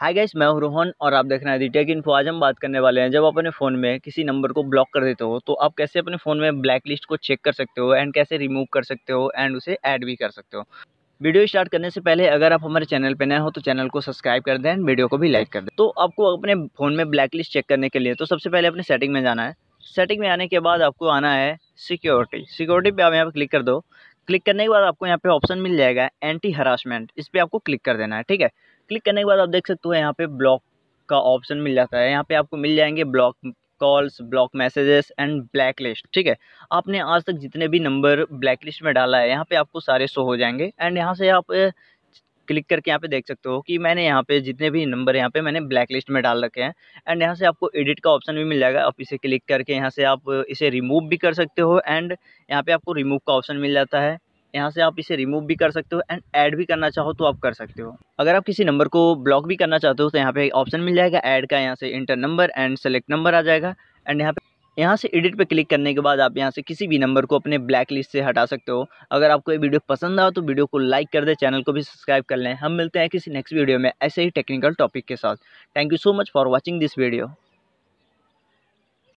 hi guys मैं हूं रोहन और आप देख रहे हैं दी टेक इन्फो आज हम बात करने वाले हैं जब आप अपने फ़ोन में किसी नंबर को ब्लॉक कर देते हो तो आप कैसे अपने फ़ोन में ब्लैक लिस्ट को चेक कर सकते हो एंड कैसे रिमूव कर सकते हो एंड उसे ऐड भी कर सकते हो वीडियो स्टार्ट करने से पहले अगर आप हमारे चैनल पर नए हो तो चैनल को सब्सक्राइब कर दें एंड वीडियो को भी लाइक कर दें तो आपको अपने फ़ोन में ब्लैक लिस्ट चेक करने के लिए तो सबसे पहले अपने सेटिंग में जाना है सेटिंग में आने के बाद आपको आना है सिक्योरिटी सिक्योरिटी पर आप यहाँ पर क्लिक कर दो क्लिक करने के बाद आपको यहाँ पे ऑप्शन मिल जाएगा एंटी हरासमेंट इस पर आपको क्लिक कर देना है ठीक है क्लिक करने के बाद आप देख सकते हो यहाँ पे ब्लॉक का ऑप्शन मिल जाता है यहाँ पे आपको मिल जाएंगे block calls block messages and blacklist ठीक है आपने आज तक जितने भी नंबर ब्लैक लिस्ट में डाला है यहाँ पे आपको सारे शो हो जाएंगे एंड यहाँ से आप क्लिक करके यहाँ पे देख सकते हो कि मैंने यहाँ पे जितने भी नंबर यहाँ पे मैंने ब्लैक लिस्ट में डाल रखे हैं एंड यहाँ से आपको एडिट का ऑप्शन भी मिल जाएगा आप इसे क्लिक करके यहाँ से आप इसे रिमूव भी कर सकते हो एंड यहाँ पे आपको रिमूव का ऑप्शन मिल जाता है यहाँ से आप इसे रिमूव भी कर सकते हो एंड ऐड भी करना चाहो तो आप कर सकते हो अगर आप किसी नंबर को ब्लॉक भी करना चाहते हो तो यहाँ पे ऑप्शन मिल जाएगा ऐड का यहाँ से enter number and select number आ जाएगा एंड यहाँ पे यहाँ से एडिट पे क्लिक करने के बाद आप यहाँ से किसी भी नंबर को अपने ब्लैक लिस्ट से हटा सकते हो अगर आपको ये वीडियो पसंद आया तो वीडियो को लाइक कर दे चैनल को भी सब्सक्राइब कर लें हम मिलते हैं किसी नेक्स्ट वीडियो में ऐसे ही टेक्निकल टॉपिक के साथ thank you so much for watching this video